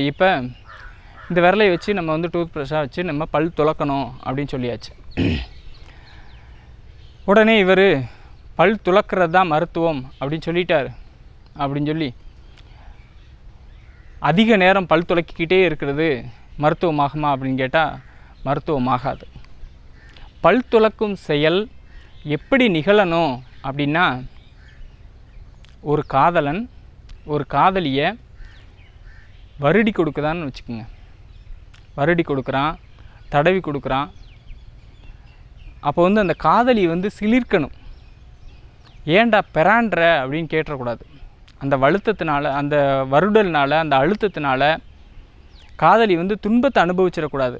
இப்போ இந்த விரலை வச்சு நம்ம வந்து டூத் ப்ரஷ்ஷாக வச்சு நம்ம பல் துளக்கணும் அப்படின்னு சொல்லியாச்சு உடனே இவர் பல் துளக்கிறது தான் மருத்துவம் அப்படின்னு சொல்லிட்டார் அப்படின்னு சொல்லி அதிக நேரம் பல் துளக்கிக்கிட்டே இருக்கிறது மருத்துவமாகுமா அப்படின்னு கேட்டால் மருத்துவமாகாது பல் துளக்கும் செயல் எப்படி நிகழணும் அப்படின்னா ஒரு காதலன் ஒரு காதலியை வருடி கொடுக்குதான்னு வச்சுக்கோங்க வருடி கொடுக்குறான் தடவி கொடுக்குறான் அப்போ வந்து அந்த காதலி வந்து சிலிர்க்கணும் ஏன்டா பெறான்ற அப்படின்னு கேட்டக்கூடாது அந்த வழுத்தத்தினால அந்த வருடல்னால் அந்த அழுத்தத்தினால காதலி வந்து துன்பத்தை அனுபவிச்சிடக்கூடாது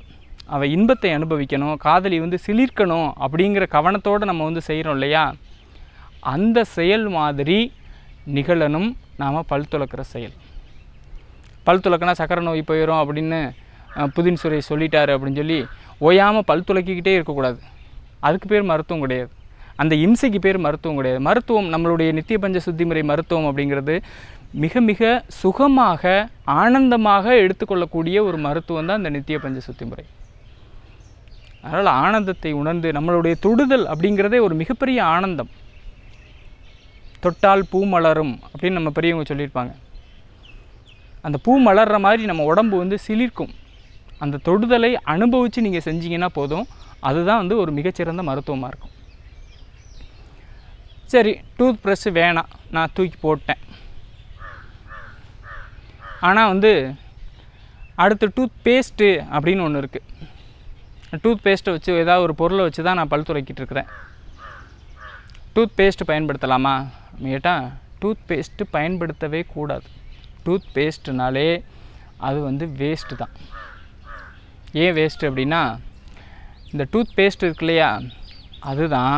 அவள் இன்பத்தை அனுபவிக்கணும் காதலி வந்து சிலிர்க்கணும் அப்படிங்கிற கவனத்தோடு நம்ம வந்து செய்கிறோம் இல்லையா அந்த செயல் மாதிரி நிகழனும் நாம் பல் துளக்கிற செயல் பல் துளக்கினா சக்கரை நோய் போயிடும் அப்படின்னு புதின் சுரேஷ் சொல்லிட்டாரு அப்படின்னு சொல்லி ஓயாமல் பல் துளக்கிக்கிட்டே இருக்கக்கூடாது அதுக்கு பேர் மருத்துவம் கிடையாது அந்த இம்சைக்கு பேர் மருத்துவம் கிடையாது மருத்துவம் நம்மளுடைய நித்திய பஞ்ச சுத்தி முறை மருத்துவம் அப்படிங்கிறது மிக மிக சுகமாக ஆனந்தமாக எடுத்துக்கொள்ளக்கூடிய ஒரு மருத்துவம் தான் இந்த நித்திய பஞ்ச சுத்தி முறை அதனால் ஆனந்தத்தை உணர்ந்து நம்மளுடைய தொடுதல் அப்படிங்கிறதே ஒரு மிகப்பெரிய ஆனந்தம் தொட்டால் பூ மலரும் அப்படின்னு நம்ம பெரியவங்க சொல்லியிருப்பாங்க அந்த பூ மலர்ற மாதிரி நம்ம உடம்பு வந்து சிலிர்க்கும் அந்த தொடுதலை அனுபவித்து நீங்கள் செஞ்சீங்கன்னா போதும் அதுதான் வந்து ஒரு மிகச்சிறந்த மருத்துவமாக இருக்கும் சரி டூத் ப்ரஷ்ஷு வேணாம் நான் தூக்கி போட்டேன் ஆனால் வந்து அடுத்து டூத் பேஸ்ட்டு அப்படின்னு ஒன்று இருக்குது டூத் பேஸ்ட்டை வச்சு ஏதாவது ஒரு பொருளை வச்சு தான் நான் பல் துரைக்கிட்டு இருக்கிறேன் டூத் பேஸ்ட்டு பயன்படுத்தலாமா கேட்டால் டூத் பேஸ்ட்டு பயன்படுத்தவே கூடாது டூத் பேஸ்ட்னாலே அது வந்து வேஸ்ட்டு தான் ஏன் வேஸ்ட்டு அப்படின்னா இந்த டூத் பேஸ்ட் இருக்கு இல்லையா அதுதான்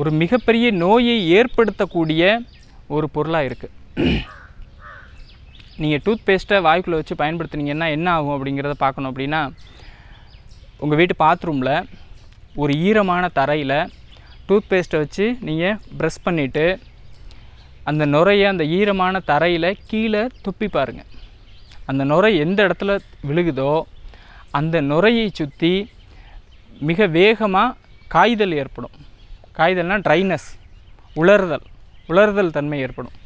ஒரு மிகப்பெரிய நோயை ஏற்படுத்தக்கூடிய ஒரு பொருளாக இருக்குது நீங்கள் டூத் பேஸ்ட்டை வாய்க்குள்ளே வச்சு பயன்படுத்துனீங்கன்னா என்ன ஆகும் அப்படிங்கிறத பார்க்கணும் அப்படின்னா உங்கள் வீட்டு பாத்ரூமில் ஒரு ஈரமான தரையில் டூத் பேஸ்ட்டை வச்சு நீங்கள் ப்ரெஷ் பண்ணிவிட்டு அந்த நுரையை அந்த ஈரமான தரையில் கீழே துப்பி பாருங்கள் அந்த நுரை எந்த இடத்துல விழுகுதோ அந்த நுரையை சுற்றி மிக வேகமாக காய்தல் ஏற்படும் காய்தல்னால் ட்ரைனஸ் உலறுதல் உலறுதல் தன்மை ஏற்படும்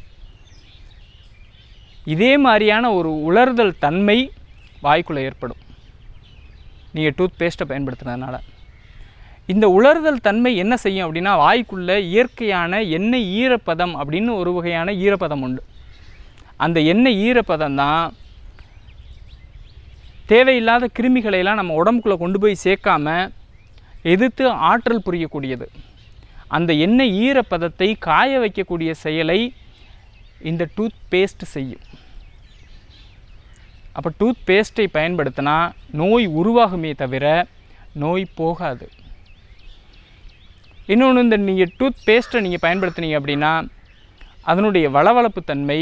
இதே மாதிரியான ஒரு உலறுதல் தன்மை வாய்க்குள்ளே ஏற்படும் நீங்கள் டூத் பேஸ்ட்டை பயன்படுத்துனதுனால இந்த உலர்தல் தன்மை என்ன செய்யும் அப்படின்னா வாய்க்குள்ளே இயற்கையான எண்ணெய் ஈரப்பதம் அப்படின்னு ஒரு வகையான ஈரப்பதம் உண்டு அந்த எண்ணெய் ஈரப்பதம் தான் தேவையில்லாத கிருமிகளையெல்லாம் நம்ம உடம்புக்குள்ளே கொண்டு போய் சேர்க்காம எதிர்த்து ஆற்றல் புரியக்கூடியது அந்த எண்ணெய் ஈரப்பதத்தை காய வைக்கக்கூடிய செயலை இந்த டூத் பேஸ்ட் செய்யும் அப்போ டூத் பேஸ்ட்டை பயன்படுத்தினா நோய் உருவாகுமே தவிர நோய் போகாது இன்னொன்று இந்த நீங்கள் டூத் பேஸ்ட்டை நீங்கள் பயன்படுத்தினீங்க அப்படின்னா அதனுடைய வளவளப்பு தன்மை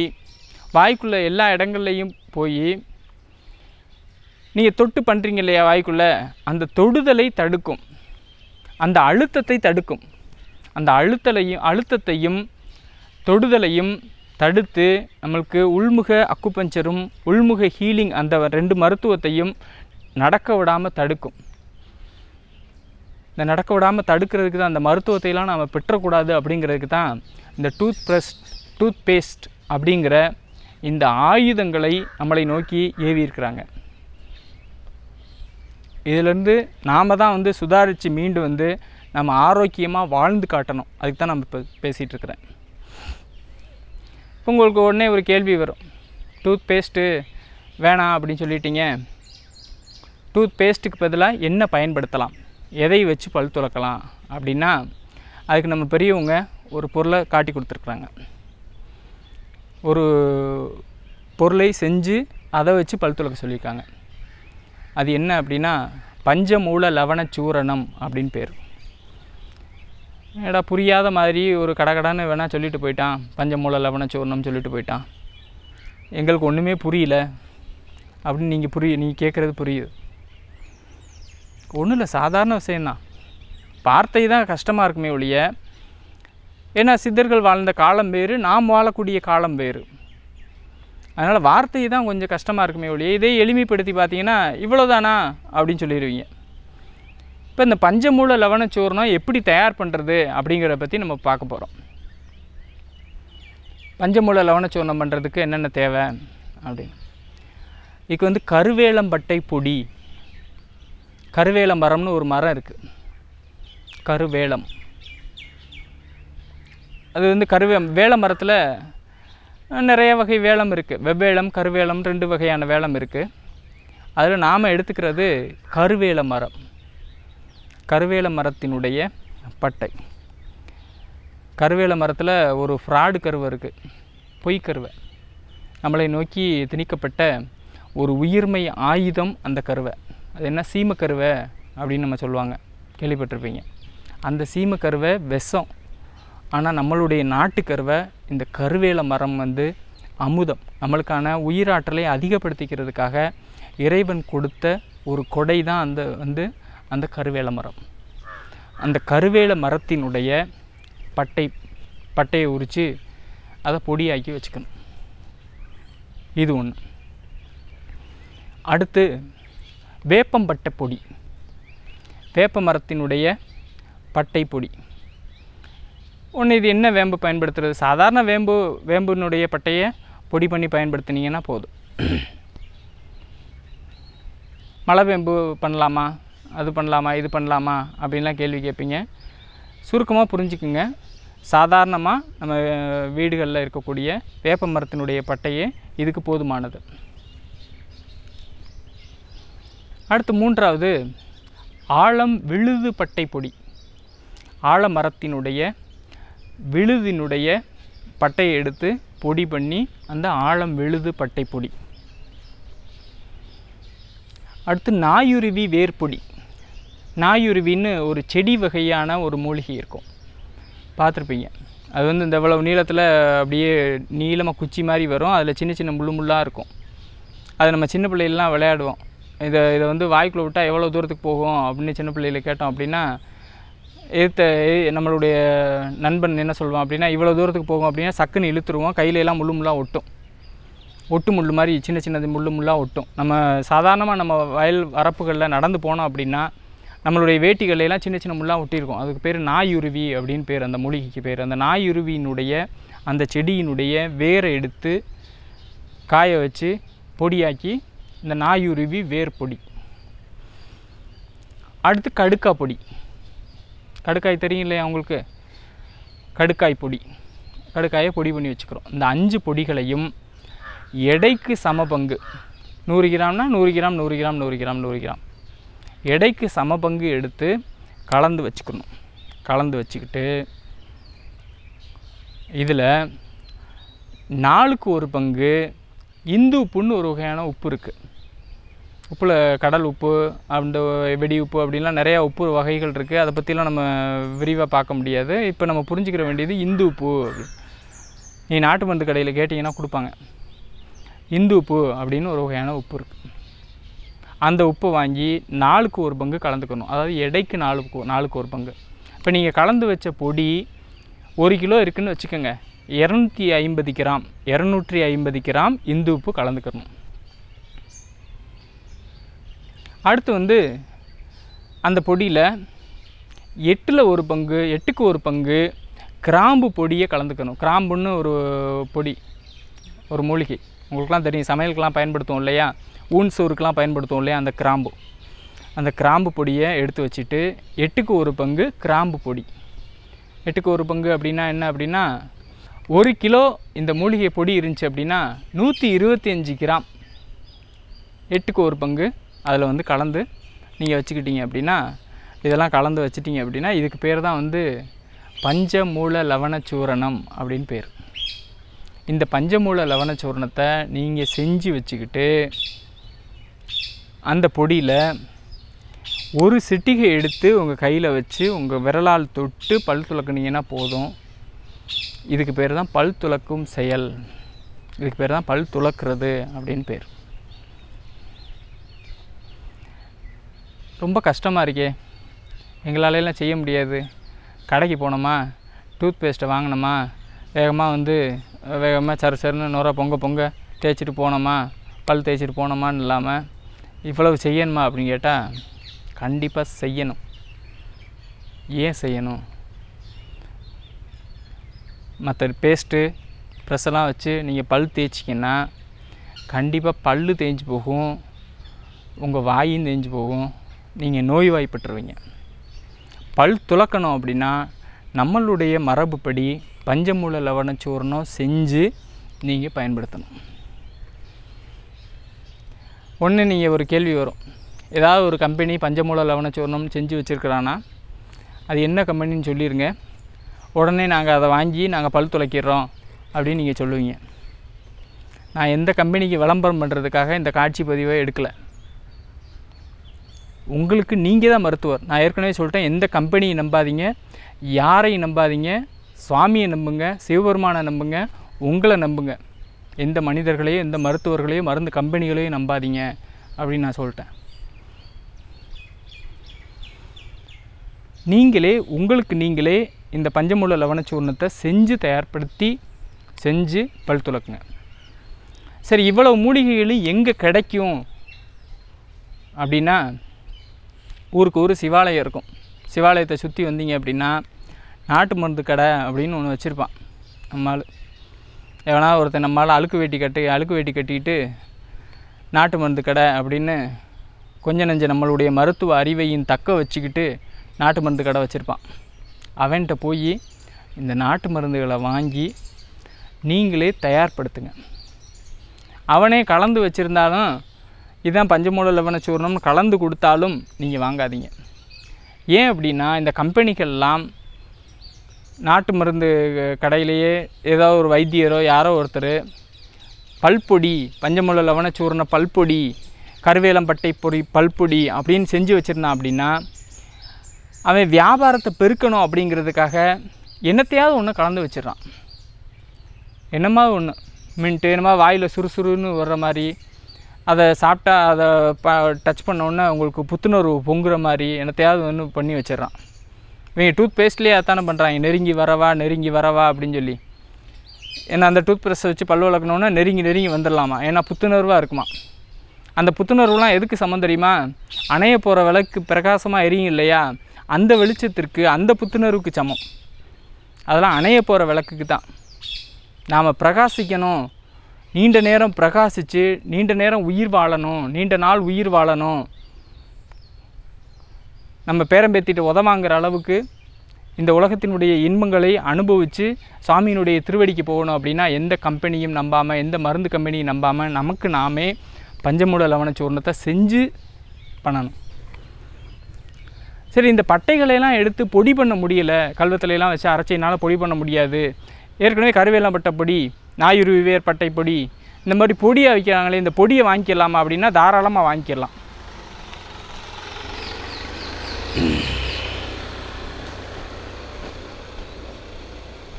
வாய்க்குள்ளே எல்லா இடங்கள்லையும் போய் நீங்கள் தொட்டு பண்ணுறீங்க இல்லையா வாய்க்குள்ளே அந்த தொடுதலை தடுக்கும் அந்த அழுத்தத்தை தடுக்கும் அந்த அழுத்தலையும் அழுத்தத்தையும் தொடுதலையும் தடுத்து நம்மளுக்கு உள்முக அக்குப்பஞ்சரும் உள்முக ஹீலிங் அந்த ரெண்டு மருத்துவத்தையும் நடக்க விடாமல் தடுக்கும் இந்த நடக்க விடாமல் தடுக்கிறதுக்கு தான் அந்த மருத்துவத்தையெல்லாம் நாம் பெற்றக்கூடாது அப்படிங்கிறதுக்கு தான் இந்த டூத் ப்ரஸ் டூத் பேஸ்ட் அப்படிங்கிற இந்த ஆயுதங்களை நம்மளை நோக்கி ஏவியிருக்கிறாங்க இதிலேருந்து நாம் தான் வந்து சுதாரித்து மீண்டு வந்து நம்ம ஆரோக்கியமாக வாழ்ந்து காட்டணும் அதுக்கு தான் நம்ம இப்போ பேசிகிட்ருக்குறேன் இப்போ உங்களுக்கு உடனே ஒரு கேள்வி வரும் டூத் பேஸ்ட்டு வேணாம் அப்படின்னு சொல்லிட்டீங்க டூத் பேஸ்ட்டுக்கு பதிலாக என்ன பயன்படுத்தலாம் எதை வச்சு பல் துளக்கலாம் அப்படின்னா அதுக்கு நம்ம பெரியவங்க ஒரு பொருளை காட்டி கொடுத்துருக்குறாங்க ஒரு பொருளை செஞ்சு அதை வச்சு பல் துளக்க சொல்லியிருக்காங்க அது என்ன அப்படின்னா பஞ்சமூல லவண சூரணம் அப்படின்னு பேர் ஏடா புரியாத மாதிரி ஒரு கடகடான்னு வேணால் சொல்லிட்டு போயிட்டான் பஞ்சமூல லவண சூரணம் சொல்லிட்டு போயிட்டான் எங்களுக்கு ஒன்றுமே புரியல அப்படின்னு நீங்கள் புரிய நீங்கள் கேட்குறது புரியுது ஒன்றும் இல்லை சாதாரண விஷயந்தான் வார்த்தை தான் கஷ்டமாக இருக்குமே ஒழிய ஏன்னா சித்தர்கள் வாழ்ந்த காலம் வேறு நாம் வாழக்கூடிய காலம் வேறு அதனால் வார்த்தை தான் கொஞ்சம் கஷ்டமாக இருக்குமே ஒழிய இதே எளிமைப்படுத்தி பார்த்தீங்கன்னா இவ்வளோதானா அப்படின்னு சொல்லிடுவீங்க இப்போ இந்த பஞ்சமூல லவணச்சோறுனா எப்படி தயார் பண்ணுறது அப்படிங்கிறத பற்றி நம்ம பார்க்க போகிறோம் பஞ்சமூல லவணச்சூர்ணம் பண்ணுறதுக்கு என்னென்ன தேவை அப்படின்னு இதுக்கு வந்து கருவேலம்பட்டை பொடி கருவேலம் மரம்னு ஒரு மரம் இருக்குது கருவேலம் அது வந்து கருவே வேல மரத்தில் நிறைய வகை வேலம் இருக்குது வெவ்வேலம் கருவேலம் ரெண்டு வகையான வேலம் இருக்குது அதில் நாம் எடுத்துக்கிறது கருவேல மரம் கருவேல மரத்தினுடைய பட்டை கருவேல மரத்தில் ஒரு ஃப்ராடு கருவை இருக்குது பொய்க்கருவை நம்மளை நோக்கி திணிக்கப்பட்ட ஒரு உயிர்மை ஆயுதம் அந்த கருவை அது என்ன சீமக்கருவை அப்படின்னு நம்ம சொல்லுவாங்க கேள்விப்பட்டிருப்பீங்க அந்த சீமக்கருவை விஷம் ஆனால் நம்மளுடைய நாட்டுக்கருவை இந்த கருவேல மரம் வந்து அமுதம் நம்மளுக்கான உயிராற்றலை அதிகப்படுத்திக்கிறதுக்காக இறைவன் கொடுத்த ஒரு கொடை தான் அந்த வந்து அந்த கருவேல மரம் அந்த கருவேல மரத்தினுடைய பட்டை பட்டையை உரித்து அதை பொடியாக்கி வச்சுக்கணும் இது ஒன்று அடுத்து வேப்பம் பட்டை பொடி வேப்ப மரத்தினுடைய பட்டை பொடி ஒன்று இது என்ன வேம்பு பயன்படுத்துகிறது சாதாரண வேம்பு வேம்புனுடைய பட்டையை பொடி பண்ணி பயன்படுத்தினீங்கன்னா போதும் மழை வேம்பு பண்ணலாமா அது பண்ணலாமா இது பண்ணலாமா அப்படின்லாம் கேள்வி கேட்பீங்க சுருக்கமாக புரிஞ்சுக்குங்க சாதாரணமாக நம்ம வீடுகளில் இருக்கக்கூடிய வேப்ப மரத்தினுடைய பட்டையே இதுக்கு போதுமானது அடுத்து மூன்றாவது ஆழம் விழுது பட்டை பொடி ஆழமரத்தினுடைய விழுதினுடைய பட்டையை எடுத்து பொடி பண்ணி அந்த ஆழம் விழுது பட்டை பொடி அடுத்து நாயுருவி வேர்பொடி நாயுருவின்னு ஒரு செடி வகையான ஒரு மூலிகை இருக்கும் பார்த்துருப்பீங்க அது வந்து இந்த இவ்வளவு நீளத்தில் அப்படியே நீளமாக குச்சி மாதிரி வரும் அதில் சின்ன சின்ன முள்ளு முள்ளாக இருக்கும் அதை நம்ம சின்ன பிள்ளைகள்லாம் விளையாடுவோம் இதை இதை வந்து வாய்க்குள்ள விட்டால் எவ்வளோ தூரத்துக்கு போகும் அப்படின்னு சின்ன பிள்ளைகளை கேட்டோம் அப்படின்னா எதிர்த்த நம்மளுடைய நண்பன் என்ன சொல்லுவான் அப்படின்னா இவ்வளோ தூரத்துக்கு போகும் அப்படின்னா சக்குன்னு இழுத்துருவோம் கையிலெல்லாம் முள்ளு முள்ளாக ஒட்டும் ஒட்டு முள் மாதிரி சின்ன சின்னது முள்ளு முள்ளாக ஒட்டும் நம்ம சாதாரணமாக நம்ம வயல் வரப்புகளில் நடந்து போனோம் அப்படின்னா நம்மளுடைய வேட்டிகளெல்லாம் சின்ன சின்ன முள்ளாக ஒட்டியிருக்கும் அதுக்கு பேர் நாயுருவி அப்படின்னு பேர் அந்த மூலிகைக்கு பேர் அந்த நாயுருவியினுடைய அந்த செடியினுடைய வேரை எடுத்து காய வச்சு பொடியாக்கி இந்த நாயுருவி வேர்பொடி அடுத்து கடுக்காய் பொடி கடுக்காய் தெரியும் இல்லையா உங்களுக்கு கடுக்காய் பொடி கடுக்காயை பொடி பண்ணி வச்சுக்கிறோம் இந்த அஞ்சு பொடிகளையும் எடைக்கு சம பங்கு நூறு கிராம்னா நூறு கிராம் நூறு கிராம் நூறு கிராம் நூறு கிராம் எடைக்கு சம பங்கு எடுத்து கலந்து வச்சுக்கணும் கலந்து வச்சுக்கிட்டு இதில் நாளுக்கு ஒரு பங்கு இந்து உப்புன்னு ஒரு வகையான உப்பு இருக்குது உப்பில் கடல் உப்பு அந்த வெடி உப்பு அப்படின்லாம் நிறையா உப்பு வகைகள் இருக்குது அதை பற்றிலாம் நம்ம விரிவாக பார்க்க முடியாது இப்போ நம்ம புரிஞ்சுக்கிற வேண்டியது இந்து உப்பு நீ நாட்டு மருந்து கடையில் கேட்டிங்கன்னா கொடுப்பாங்க இந்து உப்பு அப்படின்னு ஒரு வகையான உப்பு இருக்குது அந்த உப்பை வாங்கி நாளுக்கு ஒரு பங்கு கலந்துக்கணும் அதாவது எடைக்கு நாலு நாளுக்கு ஒரு பங்கு இப்போ நீங்கள் கலந்து வச்ச பொடி ஒரு கிலோ இருக்குதுன்னு வச்சுக்கோங்க இரநூத்தி ஐம்பது கிராம் இரநூற்றி ஐம்பது கிராம் இந்து உப்பு கலந்துக்கணும் அடுத்து வந்து அந்த பொடியில் எட்டில் ஒரு பங்கு எட்டுக்கு ஒரு பங்கு கிராம்பு பொடியை கலந்துக்கணும் கிராம்புன்னு ஒரு பொடி ஒரு மூலிகை உங்களுக்குலாம் தெரியும் சமையலுக்கெலாம் பயன்படுத்துவோம் இல்லையா ஊன் சோறுக்கெலாம் பயன்படுத்துவோம் இல்லையா அந்த கிராம்பு அந்த கிராம்பு பொடியை எடுத்து வச்சுட்டு எட்டுக்கு ஒரு பங்கு கிராம்பு பொடி எட்டுக்கு ஒரு பங்கு அப்படின்னா என்ன அப்படின்னா ஒரு கிலோ இந்த மூலிகை பொடி இருந்துச்சு அப்படின்னா நூற்றி இருபத்தி அஞ்சு கிராம் எட்டுக்கு ஒரு பங்கு அதில் வந்து கலந்து நீங்கள் வச்சுக்கிட்டீங்க அப்படின்னா இதெல்லாம் கலந்து வச்சுட்டிங்க அப்படின்னா இதுக்கு பேர் தான் வந்து பஞ்சமூல லவணச்சூரணம் அப்படின்னு பேர் இந்த பஞ்சமூல லவணச்சூரணத்தை நீங்கள் செஞ்சு வச்சுக்கிட்டு அந்த பொடியில் ஒரு சிட்டிகை எடுத்து உங்கள் கையில் வச்சு உங்கள் விரலால் தொட்டு பல் துளக்குனீங்கன்னா போதும் இதுக்கு பேர் தான் பல் துளக்கும் செயல் இதுக்கு பேர் தான் பல் துளக்கிறது அப்படின்னு பேர் ரொம்ப கஷ்டமாக இருக்கே எங்களாலெல்லாம் செய்ய முடியாது கடைக்கு போனோமா டூத் பேஸ்ட்டை வாங்கினோமா வேகமாக வந்து வேகமாக சரு சருன்னு நுர பொங்க பொங்க தேய்ச்சிட்டு போனோமா பல் தேய்ச்சிட்டு போனோமான்னு இல்லாமல் இவ்வளவு செய்யணுமா அப்படின்னு கேட்டால் கண்டிப்பாக செய்யணும் ஏன் செய்யணும் மற்ற பேஸ்ட்டு ப்ரெஸ்ஸெல்லாம் வச்சு நீங்கள் பல் தேய்ச்சிங்கன்னா கண்டிப்பாக பல் தேஞ்சு போகும் உங்கள் வாயும் தேஞ்சு போகும் நீங்கள் வாய்ப்பட்டுருவீங்க பல் துளக்கணும் அப்படின்னா நம்மளுடைய மரபுப்படி பஞ்சமூல லவணச்சூர்ணம் செஞ்சு நீங்கள் பயன்படுத்தணும் ஒன்று நீங்கள் ஒரு கேள்வி வரும் ஏதாவது ஒரு கம்பெனி பஞ்சமூல லவணச்சூர்ணம் செஞ்சு வச்சுருக்கிறான்னா அது என்ன கம்பெனின்னு சொல்லிடுங்க உடனே நாங்கள் அதை வாங்கி நாங்கள் பல் துளைக்கிறோம் அப்படின்னு நீங்கள் சொல்லுவீங்க நான் எந்த கம்பெனிக்கு விளம்பரம் பண்ணுறதுக்காக இந்த காட்சி பதிவை எடுக்கலை உங்களுக்கு நீங்கள் தான் மருத்துவர் நான் ஏற்கனவே சொல்லிட்டேன் எந்த கம்பெனியை நம்பாதீங்க யாரையும் நம்பாதீங்க சுவாமியை நம்புங்க சிவபெருமானை நம்புங்க உங்களை நம்புங்க எந்த மனிதர்களையும் எந்த மருத்துவர்களையும் மருந்து கம்பெனிகளையும் நம்பாதீங்க அப்படின்னு நான் சொல்லிட்டேன் நீங்களே உங்களுக்கு நீங்களே இந்த பஞ்சமூல லவணச்சூர்ணத்தை செஞ்சு தயார்படுத்தி செஞ்சு பல் துளக்குங்க சரி இவ்வளவு மூலிகைகளும் எங்கே கிடைக்கும் அப்படின்னா ஊருக்கு ஊர் சிவாலயம் இருக்கும் சிவாலயத்தை சுற்றி வந்தீங்க அப்படின்னா நாட்டு மருந்து கடை அப்படின்னு ஒன்று வச்சுருப்பான் நம்மால் எவனா ஒருத்தன் நம்மளால் அழுக்கு வேட்டி கட்டி அழுக்கு வேட்டி கட்டிக்கிட்டு நாட்டு மருந்து கடை அப்படின்னு கொஞ்ச நஞ்ச நம்மளுடைய மருத்துவ அறிவையும் தக்க வச்சுக்கிட்டு நாட்டு மருந்து கடை வச்சுருப்பான் அவன்கிட்ட போய் இந்த நாட்டு மருந்துகளை வாங்கி நீங்களே தயார்படுத்துங்க அவனே கலந்து வச்சுருந்தாலும் இதுதான் பஞ்சமூல லவணச்சூர்ணம்னு கலந்து கொடுத்தாலும் நீங்கள் வாங்காதீங்க ஏன் அப்படின்னா இந்த கம்பெனிகள்லாம் நாட்டு மருந்து கடையிலேயே ஏதோ ஒரு வைத்தியரோ யாரோ ஒருத்தர் பல்பொடி பஞ்சமூல லவணச்சூர்ண பல்பொடி கருவேலம்பட்டை பொறி பல்பொடி அப்படின்னு செஞ்சு வச்சுருந்தான் அப்படின்னா அவன் வியாபாரத்தை பெருக்கணும் அப்படிங்கிறதுக்காக என்னத்தையாவது ஒன்று கலந்து வச்சிடறான் என்னமா ஒன்று மின்ட்டு என்னமா வாயில் சுறுசுறுன்னு வர்ற மாதிரி அதை சாப்பிட்டா அதை ப டச் பண்ணோடனே உங்களுக்கு புத்துணர்வு பொங்குற மாதிரி என்னத்தையாவது ஒன்று பண்ணி வச்சிடறான் இவங்க டூத் பேஸ்ட்லேயே அதானே பண்ணுறாங்க நெருங்கி வரவா நெருங்கி வரவா அப்படின்னு சொல்லி ஏன்னா அந்த டூத் ப்ரெஷ்ஷை வச்சு பல் வளர்க்கணுன்னா நெருங்கி நெருங்கி வந்துடலாமா ஏன்னா புத்துணர்வாக இருக்குமா அந்த புத்துணர்வுலாம் எதுக்கு சம்மந்தம் அணைய போகிற விளக்கு பிரகாசமாக எரியும் இல்லையா அந்த வெளிச்சத்திற்கு அந்த புத்துணர்வுக்கு சமம் அதெல்லாம் அணைய போகிற விளக்குக்கு தான் நாம் பிரகாசிக்கணும் நீண்ட நேரம் பிரகாசித்து நீண்ட நேரம் உயிர் வாழணும் நீண்ட நாள் உயிர் வாழணும் நம்ம பேரம்பேத்திட்டு உதவாங்கிற அளவுக்கு இந்த உலகத்தினுடைய இன்பங்களை அனுபவித்து சாமியினுடைய திருவடிக்கு போகணும் அப்படின்னா எந்த கம்பெனியும் நம்பாமல் எந்த மருந்து கம்பெனியும் நம்பாமல் நமக்கு நாமே பஞ்சமூட லவணச்சூர்ணத்தை செஞ்சு பண்ணணும் சரி இந்த பட்டைகளையெல்லாம் எடுத்து பொடி பண்ண முடியலை கல்வத்திலையெல்லாம் வச்சு அரைச்சினால பொடி பண்ண முடியாது ஏற்கனவே கருவேலாம் பட்ட பொடி நாயுருவி வேர் பட்டை பொடி இந்த மாதிரி பொடியை வைக்கிறாங்களே இந்த பொடியை வாங்கிக்கலாமா அப்படின்னா தாராளமாக வாங்கிக்கலாம்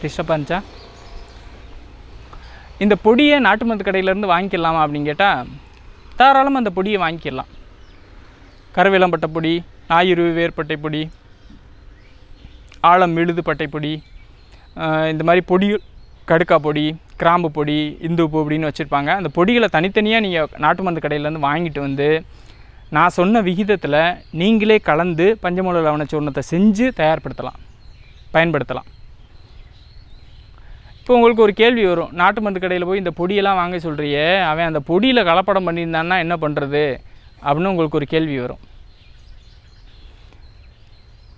டிஸ்டர்பன்ஸா இந்த பொடியை நாட்டு மருந்து கடையிலேருந்து வாங்கிக்கலாமா அப்படின்னு கேட்டால் தாராளமாக அந்த பொடியை வாங்கிக்கலாம் கருவேலம்பட்ட பொடி ஞாயிறு வேர் பொடி ஆழம் மெழுது பட்டைப்பொடி இந்த மாதிரி பொடி கடுக்கா பொடி கிராம்பு பொடி இந்து உப்பு அப்படின்னு வச்சுருப்பாங்க அந்த பொடிகளை தனித்தனியாக நீங்கள் நாட்டு மருந்து கடையிலேருந்து வாங்கிட்டு வந்து நான் சொன்ன விகிதத்தில் நீங்களே கலந்து பஞ்சமூல லவணச்சூர்ணத்தை செஞ்சு தயார்படுத்தலாம் பயன்படுத்தலாம் இப்போ உங்களுக்கு ஒரு கேள்வி வரும் நாட்டு மருந்து கடையில் போய் இந்த பொடியெல்லாம் வாங்க சொல்கிறியே அவன் அந்த பொடியில் கலப்படம் பண்ணியிருந்தான்னா என்ன பண்ணுறது அப்படின்னு உங்களுக்கு ஒரு கேள்வி வரும்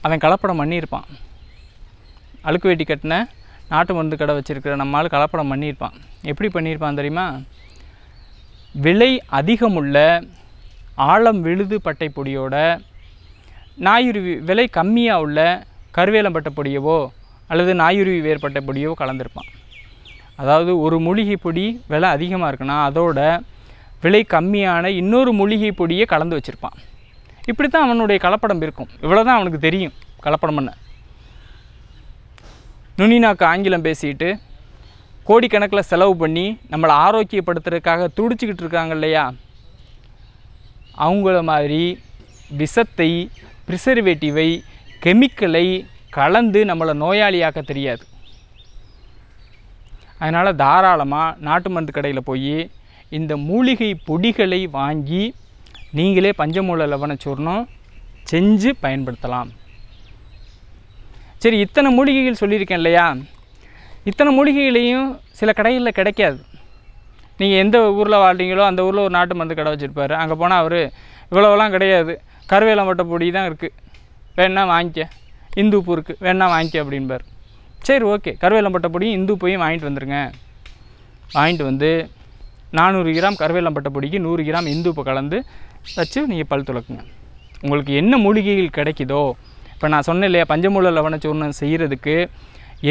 அவன் கலப்படம் பண்ணியிருப்பான் அழுக்கு வேட்டி கட்டின நாட்டு மருந்து கடை வச்சுருக்கிற நம்மால் கலப்படம் பண்ணியிருப்பான் எப்படி பண்ணியிருப்பான் தெரியுமா விலை அதிகமுள்ள ஆழம் விழுது பட்டை பொடியோட நாயுருவி விலை கம்மியாக உள்ள கருவேலம்பட்டை பொடியவோ அல்லது நாயுருவி வேறுபட்ட பொடியோ கலந்துருப்பான் அதாவது ஒரு மூலிகை பொடி விலை அதிகமாக இருக்குன்னா அதோட விலை கம்மியான இன்னொரு மூலிகை பொடியை கலந்து வச்சுருப்பான் இப்படி தான் அவனுடைய கலப்படம் இருக்கும் இவ்வளோ தான் அவனுக்கு தெரியும் கலப்படம் பண்ண நுனினாக்கு ஆங்கிலம் பேசிக்கிட்டு கோடிக்கணக்கில் செலவு பண்ணி நம்மளை ஆரோக்கியப்படுத்துறதுக்காக துடிச்சிக்கிட்டு இருக்காங்க இல்லையா அவங்கள மாதிரி விஷத்தை ப்ரிசர்வேட்டிவை கெமிக்கலை கலந்து நம்மளை நோயாளியாக்க தெரியாது அதனால் தாராளமாக நாட்டு மருந்து கடையில் போய் இந்த மூலிகை பொடிகளை வாங்கி நீங்களே பஞ்சமூல லவண சூர்ணம் செஞ்சு பயன்படுத்தலாம் சரி இத்தனை மூலிகைகள் சொல்லியிருக்கேன் இல்லையா இத்தனை மூலிகைகளையும் சில கடைகளில் கிடைக்காது நீங்கள் எந்த ஊரில் வாழ்றீங்களோ அந்த ஊரில் ஒரு நாட்டு மருந்து கடை வச்சுருப்பார் அங்கே போனால் அவர் இவ்வளோலாம் கிடையாது கருவேலம் பொடி தான் இருக்குது வேணா வாங்கிக்க இந்துப்பு இருக்குது வேணா வாங்கிக்க அப்படின்பார் சரி ஓகே கருவேலம் பட்ட பொடியும் பூவையும் வாங்கிட்டு வந்துருங்க வாங்கிட்டு வந்து நானூறு கிராம் கருவேலம் பொடிக்கு நூறு கிராம் இந்து பூ கலந்து வச்சு நீங்கள் பல் துளக்குங்க உங்களுக்கு என்ன மூலிகைகள் கிடைக்குதோ இப்போ நான் சொன்னேன் இல்லையா பஞ்சமூல லவணச்சூர்ணம் செய்கிறதுக்கு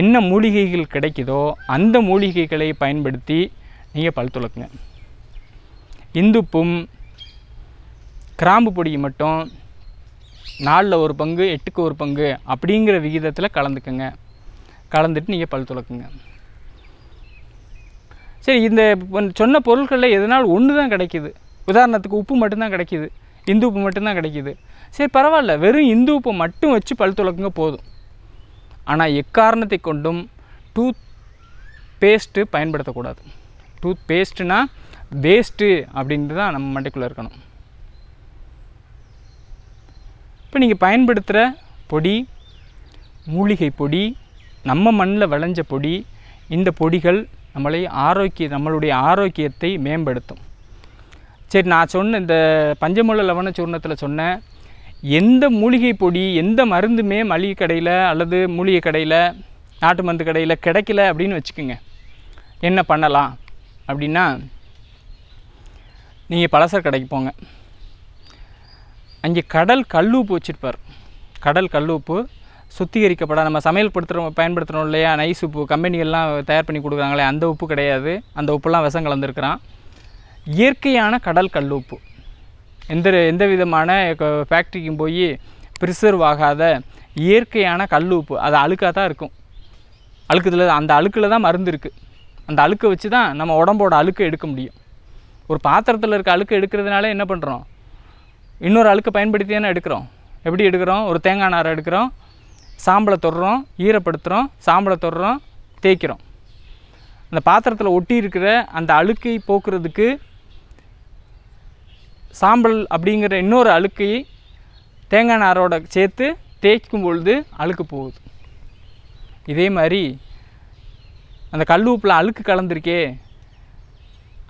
என்ன மூலிகைகள் கிடைக்குதோ அந்த மூலிகைகளை பயன்படுத்தி நீங்கள் பல் துளக்குங்க இந்துப்பும் கிராம்பு பொடி மட்டும் நாலில் ஒரு பங்கு எட்டுக்கு ஒரு பங்கு அப்படிங்கிற விகிதத்தில் கலந்துக்குங்க கலந்துட்டு நீங்கள் பல் துளக்குங்க சரி இந்த சொன்ன பொருட்களில் எதனால் ஒன்று தான் கிடைக்கிது உதாரணத்துக்கு உப்பு மட்டும்தான் கிடைக்கிது இந்து உப்பு மட்டும்தான் கிடைக்கிது சரி பரவாயில்ல வெறும் இந்து உப்பை மட்டும் வச்சு பல் துளக்குங்க போதும் ஆனால் எக்காரணத்தை கொண்டும் டூத் பேஸ்ட்டு பயன்படுத்தக்கூடாது டூத் பேஸ்ட்டுனா வேஸ்ட்டு அப்படின்றது தான் நம்ம மண்டைக்குள்ளே இருக்கணும் இப்போ நீங்கள் பயன்படுத்துகிற பொடி மூலிகை பொடி நம்ம மண்ணில் விளைஞ்ச பொடி இந்த பொடிகள் நம்மளை ஆரோக்கிய நம்மளுடைய ஆரோக்கியத்தை மேம்படுத்தும் சரி நான் சொன்ன இந்த பஞ்சமுள்ள லவண சூர்ணத்தில் சொன்னேன் எந்த மூலிகை பொடி எந்த மருந்துமே மளிகை கடையில் அல்லது மூலிகை கடையில் நாட்டு மருந்து கடையில் கிடைக்கல அப்படின்னு வச்சுக்கோங்க என்ன பண்ணலாம் அப்படின்னா நீங்கள் பழசர் கடைக்கு போங்க அங்கே கடல் கல்லுப்பு வச்சுருப்பார் கடல் கல்லுப்பு சுத்திகரிக்கப்பட நம்ம சமையல் படுத்துகிறோம் பயன்படுத்துகிறோம் இல்லையா நைஸ் உப்பு கம்பெனிகள்லாம் தயார் பண்ணி கொடுக்குறாங்களே அந்த உப்பு கிடையாது அந்த உப்புலாம் விஷம் கலந்துருக்கிறான் இயற்கையான கடல் கல்லுப்பு எந்த எந்த விதமான ஃபேக்ட்ரிக்கும் போய் ப்ரிசர்வ் ஆகாத இயற்கையான கல் உப்பு அது அழுக்காக தான் இருக்கும் அழுக்குதில் அந்த அழுக்கில் தான் மருந்து இருக்குது அந்த அழுக்கை வச்சு தான் நம்ம உடம்போட அழுக்கை எடுக்க முடியும் ஒரு பாத்திரத்தில் இருக்க அழுக்கு எடுக்கிறதுனால என்ன பண்ணுறோம் இன்னொரு அழுக்கை பயன்படுத்தி தானே எடுக்கிறோம் எப்படி எடுக்கிறோம் ஒரு தேங்காய் நாரை எடுக்கிறோம் சாம்பலை தொடுறோம் ஈரப்படுத்துகிறோம் சாம்பலை தொடுறோம் தேய்க்கிறோம் அந்த பாத்திரத்தில் ஒட்டி இருக்கிற அந்த அழுக்கை போக்குறதுக்கு சாம்பல் அப்படிங்கிற இன்னொரு அழுக்கையை தேங்காய் நாரோட சேர்த்து தேய்க்கும் பொழுது அழுக்கு போகுது இதே மாதிரி அந்த கல் உப்பில் அழுக்கு கலந்துருக்கே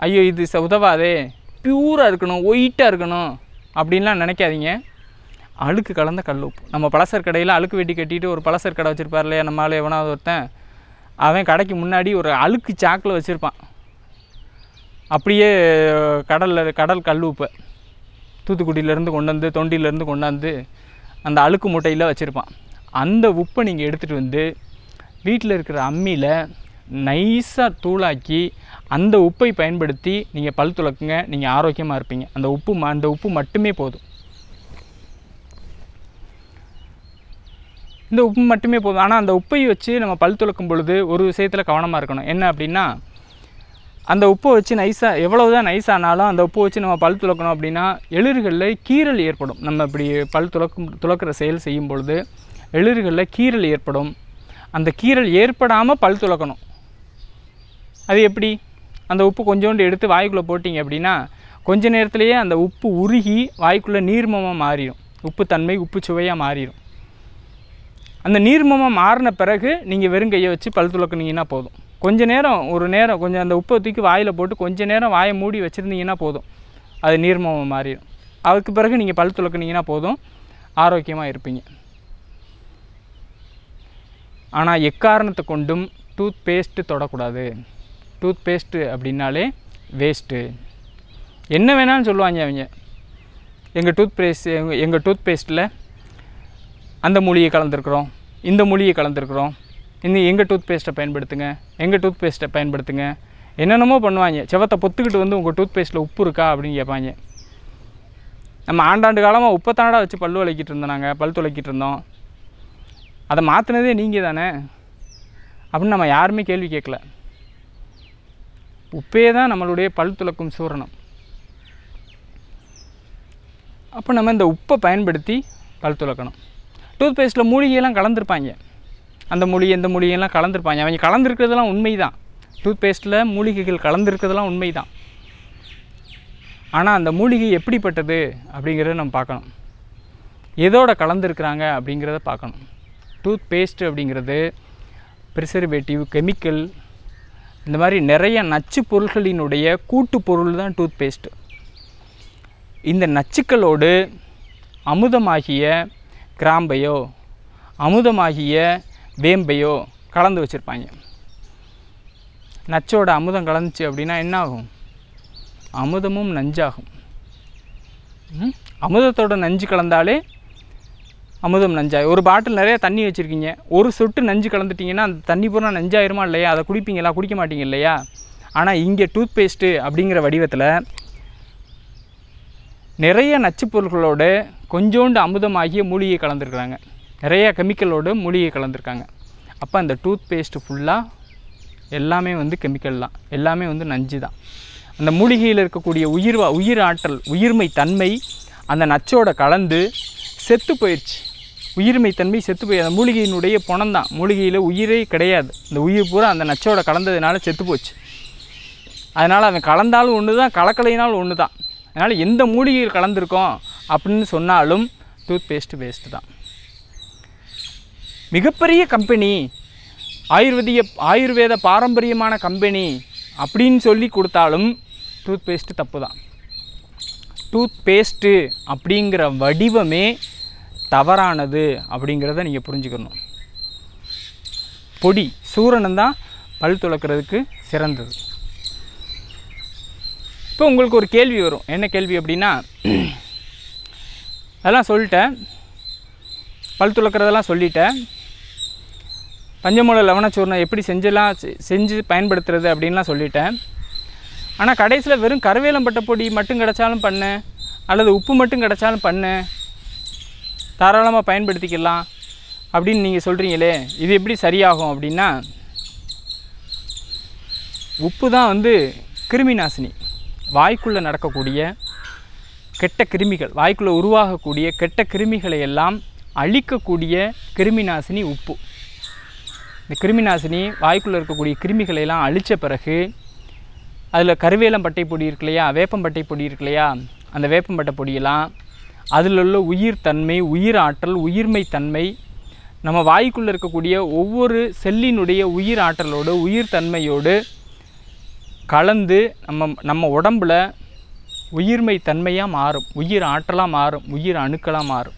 ஐயோ இது உதவாதே பியூராக இருக்கணும் ஒயிட்டாக இருக்கணும் அப்படின்லாம் நினைக்காதீங்க அழுக்கு கலந்த கல் உப்பு நம்ம பழசர் கடையில் அழுக்கு வெட்டி கட்டிட்டு ஒரு பழசர் கடை வச்சுருப்பார் இல்லையா நம்மளால் எவனாவது ஒருத்தன் அவன் கடைக்கு முன்னாடி ஒரு அழுக்கு சாக்கில் வச்சுருப்பான் அப்படியே கடலில் கடல் கல் உப்பை தூத்துக்குடியிலேருந்து கொண்டாந்து தொண்டியிலேருந்து கொண்டாந்து அந்த அழுக்கு மூட்டையில் வச்சுருப்பான் அந்த உப்பை நீங்கள் எடுத்துகிட்டு வந்து வீட்டில் இருக்கிற அம்மியில் நைஸாக தூளாக்கி அந்த உப்பை பயன்படுத்தி நீங்கள் பல் துளக்குங்க நீங்கள் ஆரோக்கியமாக இருப்பீங்க அந்த உப்பு அந்த உப்பு மட்டுமே போதும் இந்த உப்பு மட்டுமே போதும் ஆனால் அந்த உப்பை வச்சு நம்ம பல் துளக்கும் பொழுது ஒரு விஷயத்தில் கவனமாக இருக்கணும் என்ன அப்படின்னா அந்த உப்பை வச்சு நைஸாக எவ்வளோ தான் நைஸ் ஆனாலும் அந்த உப்பை வச்சு நம்ம பல் துளக்கணும் அப்படின்னா எளிர்களில் கீரல் ஏற்படும் நம்ம இப்படி பல் துளக்கும் துளக்கிற செயல் செய்யும் பொழுது எளிர்களில் கீரல் ஏற்படும் அந்த கீரல் ஏற்படாமல் பல் துளக்கணும் அது எப்படி அந்த உப்பு கொஞ்சோண்டு எடுத்து வாய்க்குள்ளே போட்டிங்க அப்படின்னா கொஞ்ச நேரத்துலேயே அந்த உப்பு உருகி வாய்க்குள்ளே நீர்மமாக மாறிடும் உப்பு தன்மை உப்பு சுவையாக மாறிடும் அந்த நீர்மமாக மாறின பிறகு நீங்கள் வெறுங்கையை வச்சு பல் துளக்குனீங்கன்னா போதும் கொஞ்சம் நேரம் ஒரு நேரம் கொஞ்சம் அந்த உப்பை தூக்கி வாயில் போட்டு கொஞ்சம் நேரம் வாயை மூடி வச்சுருந்தீங்கன்னா போதும் அது நீர்மம் மாறிடும் அதுக்கு பிறகு நீங்கள் பல் துளக்குனீங்கன்னா போதும் ஆரோக்கியமாக இருப்பீங்க ஆனால் எக்காரணத்தை கொண்டும் டூத் பேஸ்ட்டு தொடக்கூடாது டூத் பேஸ்ட்டு அப்படின்னாலே வேஸ்ட்டு என்ன வேணாலும் சொல்லுவாங்க அவங்க எங்கள் டூத் பேஸ்ட் எங்கள் டூத் பேஸ்ட்டில் அந்த மூலிகை கலந்துருக்குறோம் இந்த மூலிகை கலந்துருக்குறோம் இன்னும் எங்கள் டூத் பேஸ்ட்டை பயன்படுத்துங்க எங்கள் டூத் பேஸ்ட்டை பயன்படுத்துங்க என்னென்னமோ பண்ணுவாங்க செவத்தை பொத்துக்கிட்டு வந்து உங்கள் டூத் பேஸ்ட்டில் உப்பு இருக்கா அப்படின்னு கேட்பாங்க நம்ம ஆண்டாண்டு காலமாக உப்பை வச்சு பல் விளக்கிட்டு இருந்தோம் நாங்கள் பல் துளைக்கிட்டு இருந்தோம் அதை மாற்றினதே நீங்கள் தானே அப்படின்னு நம்ம யாருமே கேள்வி கேட்கல உப்பே தான் நம்மளுடைய பல் துளக்கும் சூரணம் அப்போ நம்ம இந்த உப்பை பயன்படுத்தி பல் துளக்கணும் டூத் பேஸ்ட்டில் மூலிகையெல்லாம் கலந்துருப்பாங்க அந்த மொழி இந்த மொழியெல்லாம் கலந்துருப்பாங்க அவங்க கலந்துருக்கிறதுலாம் உண்மை தான் டூத் பேஸ்ட்டில் மூலிகைகள் கலந்துருக்கிறதுலாம் உண்மை தான் ஆனால் அந்த மூலிகை எப்படிப்பட்டது அப்படிங்கிறத நம்ம பார்க்கணும் எதோட கலந்துருக்கிறாங்க அப்படிங்கிறத பார்க்கணும் டூத் பேஸ்ட்டு அப்படிங்கிறது ப்ரிசர்வேட்டிவ் கெமிக்கல் இந்த மாதிரி நிறைய நச்சு பொருள்களினுடைய கூட்டு பொருள் தான் டூத் பேஸ்ட்டு இந்த நச்சுக்களோடு அமுதமாகிய கிராம்பையோ அமுதமாகிய வேம்பையோ கலந்து வச்சுருப்பாங்க நச்சோட அமுதம் கலந்துச்சு அப்படின்னா என்ன ஆகும் அமுதமும் நஞ்சாகும் அமுதத்தோட நஞ்சு கலந்தாலே அமுதம் நஞ்சாகும் ஒரு பாட்டில் நிறைய தண்ணி வச்சுருக்கீங்க ஒரு சொட்டு நஞ்சு கலந்துட்டிங்கன்னா அந்த தண்ணி பூரா நஞ்சாயிருமா இல்லையா அதை குடிப்பீங்களா குடிக்க மாட்டீங்க இல்லையா ஆனால் இங்கே டூத் பேஸ்ட்டு அப்படிங்கிற வடிவத்தில் நிறைய பொருட்களோடு கொஞ்சோண்டு அமுதமாகிய மூலிகை கலந்துருக்குறாங்க நிறைய கெமிக்கலோட மூலிகை கலந்துருக்காங்க அப்போ அந்த டூத் பேஸ்ட்டு ஃபுல்லாக எல்லாமே வந்து கெமிக்கல் தான் எல்லாமே வந்து நஞ்சு தான் அந்த மூலிகையில் இருக்கக்கூடிய உயிர் உயிர் ஆற்றல் உயிர்மை தன்மை அந்த நச்சோட கலந்து செத்து போயிடுச்சு உயிர்மை தன்மை செத்து போய் அந்த மூலிகையினுடைய பணம் தான் மூலிகையில் உயிரே கிடையாது இந்த உயிர் பூரா அந்த நச்சோட கலந்ததுனால செத்து போச்சு அதனால் அவன் கலந்தாலும் ஒன்று தான் கலக்கலைனாலும் ஒன்று தான் அதனால் எந்த மூலிகையில் கலந்துருக்கோம் அப்படின்னு சொன்னாலும் டூத் பேஸ்ட்டு வேஸ்ட்டு தான் மிகப்பெரிய கம்பெனி ஆயுர்வேதிய ஆயுர்வேத பாரம்பரியமான கம்பெனி அப்படின்னு சொல்லி கொடுத்தாலும் டூத் பேஸ்ட்டு தப்பு தான் டூத் பேஸ்ட்டு அப்படிங்கிற வடிவமே தவறானது அப்படிங்கிறத நீங்கள் புரிஞ்சுக்கணும் பொடி சூரணம் தான் பல் துளக்கிறதுக்கு சிறந்தது இப்போ உங்களுக்கு ஒரு கேள்வி வரும் என்ன கேள்வி அப்படின்னா அதெல்லாம் சொல்லிட்டேன் பல் துளக்கிறதெல்லாம் சொல்லிட்டேன் பஞ்சமூல லவணச்சூர்ணம் எப்படி செஞ்செல்லாம் செஞ்சு பயன்படுத்துறது அப்படின்லாம் சொல்லிட்டேன் ஆனால் கடைசியில் வெறும் கருவேலம்பட்ட பொடி மட்டும் கிடச்சாலும் பண்ணு அல்லது உப்பு மட்டும் கிடச்சாலும் பண்ணு தாராளமாக பயன்படுத்திக்கலாம் அப்படின்னு நீங்கள் சொல்கிறீங்களே இது எப்படி சரியாகும் அப்படின்னா உப்பு தான் வந்து கிருமி நாசினி வாய்க்குள்ளே நடக்கக்கூடிய கெட்ட கிருமிகள் வாய்க்குள்ளே உருவாகக்கூடிய கெட்ட கிருமிகளை எல்லாம் அழிக்கக்கூடிய கிருமி நாசினி உப்பு இந்த கிருமி நாசினி வாய்க்குள்ளே இருக்கக்கூடிய கிருமிகளையெல்லாம் அழித்த பிறகு அதில் கருவேலம் பட்டை பொடி இருக்கு இல்லையா வேப்பம்பட்டை பொடி இருக்கு இல்லையா அந்த வேப்பம்பட்டை பொடியெல்லாம் அதில் உள்ள உயிர் தன்மை உயிர் ஆற்றல் உயிர்மை தன்மை நம்ம வாய்க்குள்ளே இருக்கக்கூடிய ஒவ்வொரு செல்லினுடைய உயிர் ஆற்றலோடு உயிர் தன்மையோடு கலந்து நம்ம நம்ம உடம்பில் உயிர்மை தன்மையாக மாறும் உயிர் ஆற்றலாக மாறும் உயிர் அணுக்களாக மாறும்